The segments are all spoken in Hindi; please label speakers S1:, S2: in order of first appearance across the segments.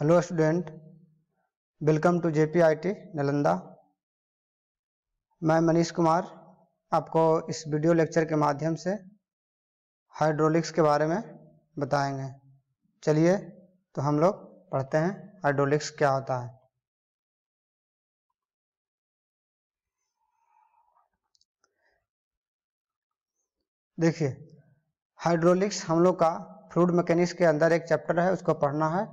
S1: hello student welcome to J P I T Nalanda मैं मनीष कुमार आपको इस वीडियो लेक्चर के माध्यम से हाइड्रोलिक्स के बारे में बताएंगे चलिए तो हम लोग पढ़ते हैं हाइड्रोलिक्स क्या होता है देखिए हाइड्रोलिक्स हम लोग का फ्लूड मैकेनिक्स के अंदर एक चैप्टर है उसको पढ़ना है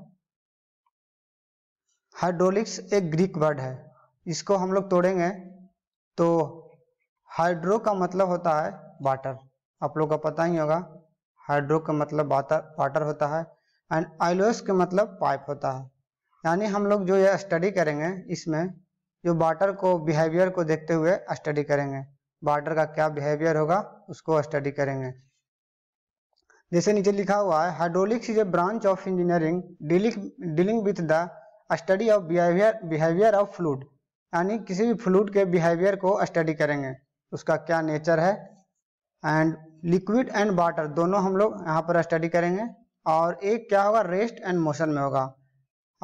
S1: हाइड्रोलिक्स एक ग्रीक वर्ड है इसको हम लोग तोड़ेंगे तो हाइड्रो का मतलब होता है वाटर आप लोग का पता ही होगा हाइड्रो का मतलब वाटर वाटर होता है एंड आइलोस के मतलब पाइप होता है यानी हम लोग जो यह स्टडी करेंगे इसमें जो वाटर को बिहेवियर को देखते हुए स्टडी करेंगे वाटर का क्या बिहेवियर होगा उसको स्टडी करेंगे जैसे नीचे लिखा हुआ है hydraulics is a branch of engineering dealing dealing with the study of behaviour behaviour of fluid यानी किसी भी फ्लूड के बिहेवियर को स्टडी करेंगे उसका क्या नेचर है एंड लिक्विड एंड वाटर दोनों हम लोग यहाँ पर स्टडी करेंगे और एक क्या होगा रेस्ट एंड मोशन में होगा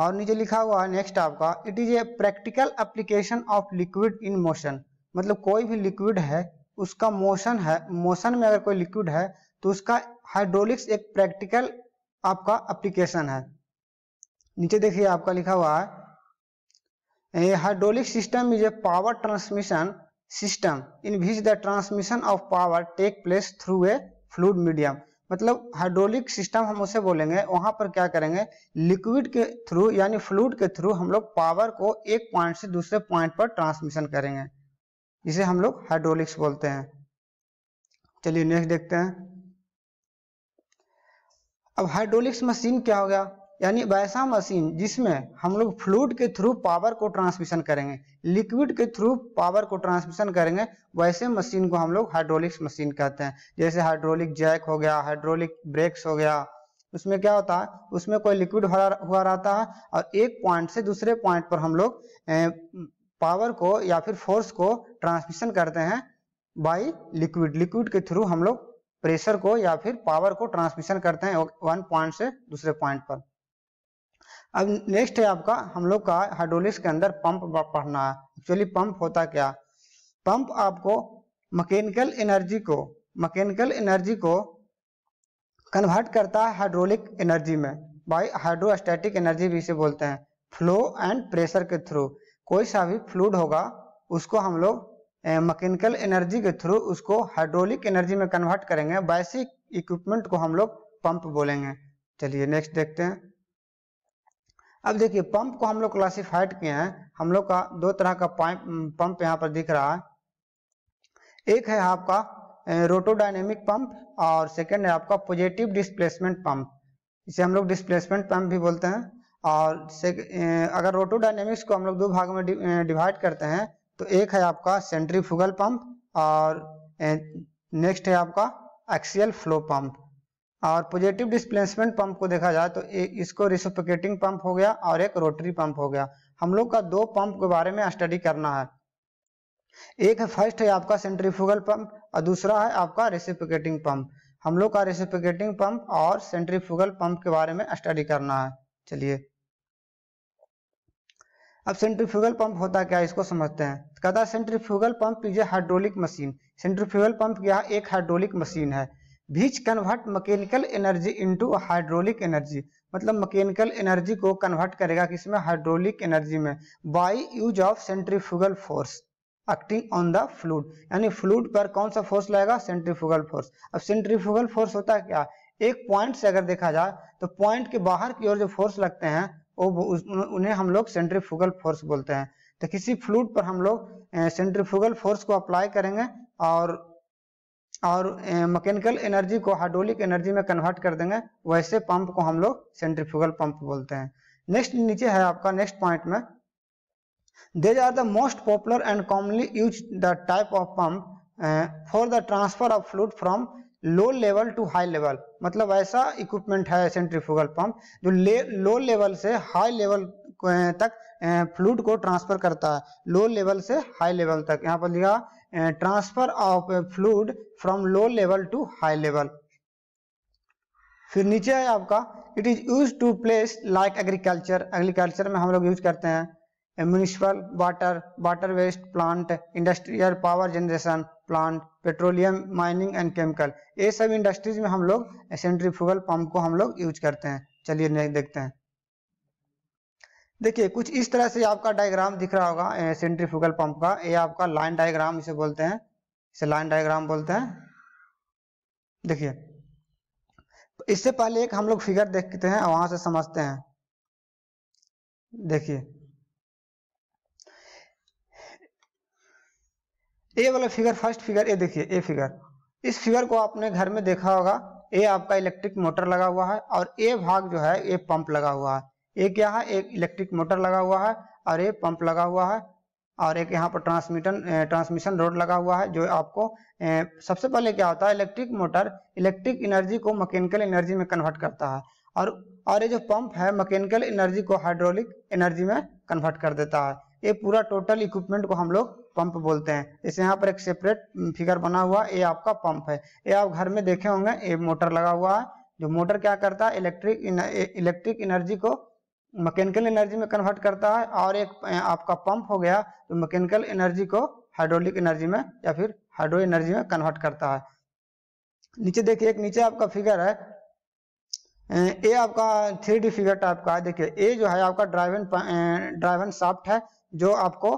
S1: और नीचे लिखा हुआ है नेक्स्ट आपका it is a practical application of liquid in motion मतलब कोई भी लिक्विड है उसका मोशन है मोशन में अगर कोई लिक्विड है तो उसका हाइड्रोलिक्स एक प्रैक्टिकल आपका एप्लीकेशन है नीचे देखिए आपका लिखा हुआ है hydraulic system is a power transmission system in which the transmission of power take place through a fluid medium मतलब हाइड्रोलिक सिस्टम हम उसे बोलेंगे वहां पर क्या करेंगे लिक्विड के थ्रू यानी फ्लूड के थ्रू हम लोग पावर को एक पॉइंट से दूसरे पॉइंट पर ट्रांसमिशन करेंगे जिसे हम लोग हाइड्रोलिक्स बोलते हैं चलिए नेक्स्ट देखते हैं अब हाइड्रोलिक्स मशीन क्या हो गया यानी वैसा मशीन जिसमें हम लोग फ्लूड के थ्रू पावर को ट्रांसमिशन करेंगे लिक्विड के थ्रू पावर को ट्रांसमिशन करेंगे वैसे मशीन को हम लोग हाइड्रोलिक्स मशीन कहते हैं जैसे हाइड्रोलिक जैक हो गया हाइड्रोलिक ब्रेक्स हो गया उसमें क्या होता है उसमें कोई लिक्विड हुआ रहता है और एक पॉइंट से दूसरे पॉइंट पर हम लोग पावर को या फिर फोर्स को ट्रांसमिशन करते हैं बाई लिक्विड लिक्विड के थ्रू हम लोग प्रेशर को या फिर पावर को ट्रांसमिशन करते हैं वन पॉइंट से दूसरे पॉइंट पर अब नेक्स्ट है आपका हम लोग का हाइड्रोलिक्स के अंदर पंप पढ़ना है एक्चुअली पंप होता क्या पंप आपको मैकेनिकल एनर्जी को मैकेनिकल एनर्जी को कन्वर्ट करता है हाइड्रोलिक एनर्जी में बाई हाइड्रोस्टैटिक एनर्जी भी इसे बोलते हैं फ्लो एंड प्रेशर के थ्रू कोई सा भी फ्लूड होगा उसको हम लोग मैकेनिकल एनर्जी के थ्रू उसको हाइड्रोलिक एनर्जी में कन्वर्ट करेंगे वैसे इक्विपमेंट को हम लोग पंप बोलेंगे चलिए नेक्स्ट देखते हैं अब देखिए पंप को हम लोग क्लासिफाइड किए हैं हम लोग का दो तरह का पंप यहाँ पर दिख रहा है एक है आपका रोटोडायनेमिक पंप और सेकेंड है आपका पॉजिटिव डिस्प्लेसमेंट पंप इसे हम लोग डिस्प्लेसमेंट पंप भी बोलते हैं और अगर रोटोडायनेमिक्स को हम लोग दो भाग में डिवाइड करते हैं तो एक है आपका सेंट्रीफ्यूगल पंप और नेक्स्ट है आपका एक्सियल फ्लो पंप और पॉजिटिव डिस्प्लेसमेंट पंप को देखा जाए तो इसको रिसोपिकेटिंग पंप हो गया और एक रोटरी पंप हो गया हम लोग का दो पंप के बारे में स्टडी करना है एक है फर्स्ट है आपका सेंट्रीफ्यूगल पंप और दूसरा है आपका रेसिपिकेटिंग पंप हम लोग का रेसिपिकेटिंग पंप और सेंट्रीफ्यूगल पंप के बारे में स्टडी करना है चलिए अब सेंट्रीफ्यूगल पंप होता क्या इसको समझते हैं कहता है centrifugal pump is hydraulic machine centrifugal pump क्या एक हाइड्रोलिक मशीन है which convert mechanical energy into hydraulic energy मतलब मैकेनिकल एनर्जी को कन्वर्ट करेगा किसमें हाइड्रोलिक एनर्जी में by use of centrifugal force acting on the fluid यानी फ्लूड पर कौन सा फोर्स लगेगा सेंट्रीफ्यूगल फोर्स अब सेंट्रीफ्यूगल फोर्स होता है क्या एक पॉइंट से अगर देखा जाए तो पॉइंट के बाहर की ओर जो फोर्स लगते हैं वो उन्हें हम लोग सेंट्रीफ्यूगल फोर्स बोलते हैं तो किसी फ्लूड पर हम लोग सेंट्रीफ्यूगल फोर्स को अप्लाई करेंगे और और मैकेनिकल एनर्जी को हाइड्रोलिक एनर्जी में कन्वर्ट कर देंगे वैसे पंप को हम लोग सेंट्रीफ्यूगल पंप बोलते हैं नेक्स्ट नीचे है आपका नेक्स्ट पॉइंट में these are the most popular and commonly use the type of pump for the transfer of fluid from low level to high level मतलब ऐसा इक्विपमेंट है सेंट्रीफ्यूगल पंप जो ले लो लेवल से हाई लेवल तक फ्लूड को ट्रांसफर करता है लो लेवल से हाई लेवल तक यहाँ पर लिखा transfer of fluid from low level to high level फिर नीचे है आपका it is use to place like agriculture agriculture में हम लोग यूज करते हैं municipal water water waste plant industrial power generation plant petroleum mining and chemical ये सब इंडस्ट्रीज में हम लोग सेंट्रीफ्यूगल पंप को हम लोग यूज करते हैं चलिए देखते हैं देखिए कुछ इस तरह से आपका डायग्राम दिख रहा होगा सेंट्रीफ्यूगल पंप का ये आपका लाइन डायग्राम इसे बोलते हैं इसे लाइन डायग्राम बोलते हैं देखिए इससे पहले एक हम लोग फिगर देखते हैं वहां से समझते हैं देखिए ये वाला फिगर फर्स्ट फिगर ये देखिए ये फिगर इस फिगर को आपने घर में देखा होगा ये आपका इलेक्ट्रिक मोटर लगा हुआ है और ये भाग जो है ये पंप लगा हुआ है एक यहाँ एक इलेक्ट्रिक मोटर लगा हुआ है और एक पंप लगा हुआ है और एक यहाँ पर ट्रांसमिटन ट्रांसमिशन रोड लगा हुआ है जो आपको सबसे पहले क्या होता है इलेक्ट्रिक मोटर इलेक्ट्रिक एनर्जी को मैकेनिकल एनर्जी में कन्वर्ट करता है और और ये जो पंप है मैकेनिकल एनर्जी को हाइड्रोलिक एनर्जी में कन्वर्ट कर देता है ये पूरा टोटल इक्विपमेंट को हम लोग पंप बोलते हैं जैसे यहाँ पर एक सेपरेट फिगर बना हुआ ये आपका पंप है ये आप घर में देखे होंगे ये मोटर लगा हुआ है जो मोटर क्या करता है इलेक्ट्रिक इलेक्ट्रिक एनर्जी को मैकेनिकल एनर्जी में कन्वर्ट करता है और एक आपका पंप हो गया तो मैकेनिकल एनर्जी को हाइड्रोलिक एनर्जी में या फिर हाइड्रो एनर्जी में कन्वर्ट करता है नीचे देखिए एक नीचे आपका फिगर है ए आपका थ्री डी फिगर टाइप का है देखिए ए जो है आपका ड्राइवन ड्राइवन साफ्ट है जो आपको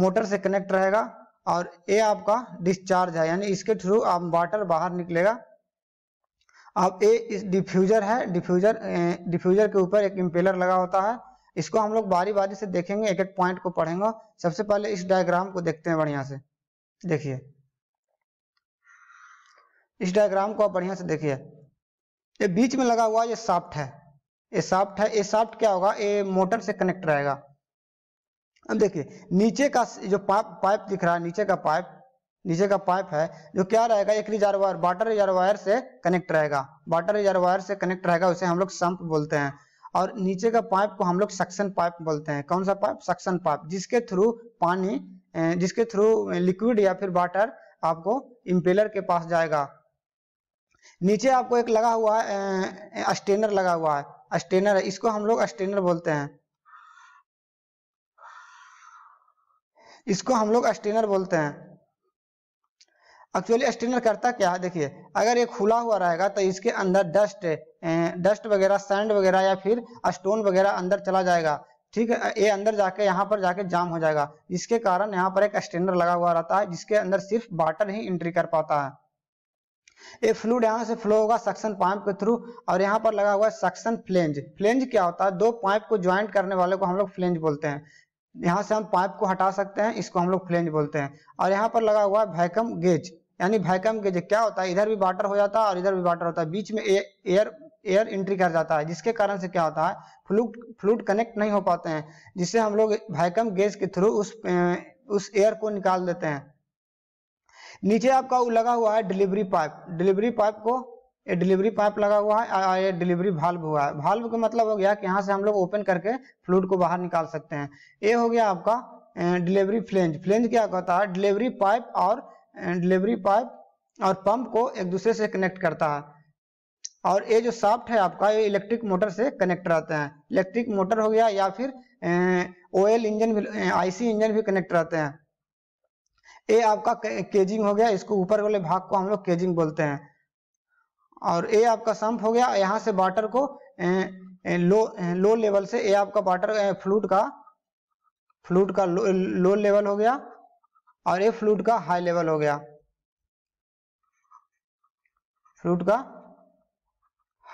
S1: मोटर से कनेक्ट रहेगा और ए आपका डिस्चार्ज है यानी इसके थ्रू आप वाटर बाहर निकलेगा अब ए डिफ्यूजर है डिफ्यूजर डिफ्यूजर के ऊपर एक इम्पेलर लगा होता है इसको हम लोग बारी बारी से देखेंगे एक एक पॉइंट को पढ़ेंगे सबसे पहले इस डायग्राम को देखते हैं बढ़िया से देखिए इस डायग्राम को आप बढ़िया से देखिए ये बीच में लगा हुआ ये साफ्ट है ये साफ्ट है ये साफ्ट क्या होगा ये मोटर से कनेक्ट रहेगा अब देखिए नीचे का जो पाइप दिख रहा है नीचे का पाइप नीचे का पाइप है जो क्या रहेगा एक रिजर्वायर वाटर रिजर्वायर से कनेक्ट रहेगा वाटर रिजर्वायर से कनेक्ट रहेगा उसे हम लोग संप बोलते हैं और नीचे का पाइप को हम लोग सक्शन पाइप बोलते हैं कौन सा पाइप सक्शन पाइप जिसके थ्रू पानी जिसके थ्रू लिक्विड या फिर वाटर आपको इम्पेलर के पास जाएगा नीचे आपको एक लगा हुआ है स्टेनर लगा हुआ है स्टेनर इसको हम लोग स्टेनर बोलते हैं इसको हम लोग स्टेनर बोलते हैं एक्चुअली स्टेनर करता क्या है देखिए अगर ये खुला हुआ रहेगा तो इसके अंदर डस्ट डस्ट वगैरह सैंड वगैरह या फिर स्टोन वगैरह अंदर चला जाएगा ठीक है ये अंदर जाके यहाँ पर जाके जाम हो जाएगा जिसके कारण यहाँ पर एक स्टेनर लगा हुआ रहता है जिसके अंदर सिर्फ वाटर ही एंट्री कर पाता है ये फ्लूड यहाँ से फ्लो होगा सक्शन पाइप के थ्रू और यहाँ पर लगा हुआ है सक्शन फ्लेंज फ्लेंज क्या होता है दो पाइप को ज्वाइंट करने वाले को हम लोग फ्लेंज बोलते हैं यहाँ से हम पाइप को हटा सकते हैं इसको हम लोग फ्लेंज बोलते हैं और यहाँ पर लगा हुआ है वैकम गेज यानी भैकम के जो क्या होता है इधर भी वाटर हो जाता है और इधर भी वाटर होता है बीच में एयर एयर एंट्री कर जाता है जिसके कारण से क्या होता है फ्लूट फ्लूट कनेक्ट नहीं हो पाते हैं जिससे हम लोग भैकम गैस के थ्रू उस उस एयर को निकाल देते हैं नीचे आपका लगा हुआ है डिलीवरी पाइप डिलीवरी पाइप को ये डिलीवरी पाइप लगा हुआ है और ये डिलीवरी भाल्व हुआ है भाल्व का मतलब हो गया कि यहाँ से हम लोग ओपन करके फ्लूड को बाहर निकाल सकते हैं ये हो गया आपका डिलीवरी फ्लेंज फ्लेंज क्या कहता है डिलीवरी पाइप और डिलीवरी पाइप और पंप को एक दूसरे से कनेक्ट करता है और ये जो साफ्ट है आपका ये इलेक्ट्रिक मोटर से कनेक्ट रहते हैं इलेक्ट्रिक मोटर हो गया या फिर ओएल अं, इंजन भी आईसी अं, इंजन भी कनेक्ट रहते हैं ये आपका केजिंग हो गया इसको ऊपर वाले भाग को हम लोग केजिंग बोलते हैं और ये आपका संप हो गया यहाँ से वाटर को ए, ए, लो ए, लो लेवल से ये आपका वाटर फ्लूट अं, का फ्लूट का लो, लो लेवल हो गया और ये फ्लूट का हाई लेवल हो गया फ्लूट का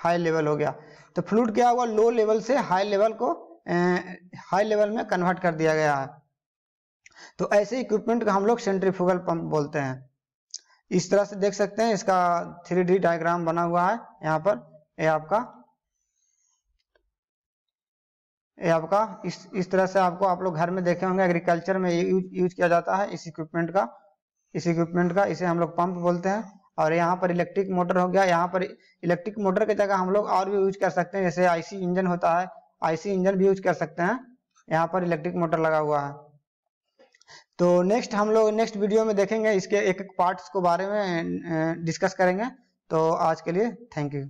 S1: हाई लेवल हो गया तो फ्लूट क्या हुआ लो लेवल से हाई लेवल को हाई अं, लेवल में कन्वर्ट कर दिया गया है तो ऐसे इक्विपमेंट का हम लोग सेंट्रीफ्यूगल पंप बोलते हैं इस तरह से देख सकते हैं इसका थ्री डी डायग्राम बना हुआ है यहाँ पर ये आपका ये आपका इस इस तरह से आपको आप लोग घर में देखे होंगे एग्रीकल्चर में यूज यूज किया जाता है इस इक्विपमेंट का इस इक्विपमेंट का इसे हम लोग पंप बोलते हैं और यहाँ पर इलेक्ट्रिक मोटर हो गया यहाँ पर इलेक्ट्रिक मोटर की जगह हम लोग और भी यूज कर सकते हैं जैसे आईसी इंजन होता है आईसी इंजन भी यूज कर सकते हैं यहाँ पर इलेक्ट्रिक मोटर लगा हुआ है तो नेक्स्ट हम लोग नेक्स्ट वीडियो में देखेंगे इसके एक एक पार्ट्स को बारे में डिस्कस करेंगे तो आज के लिए थैंक यू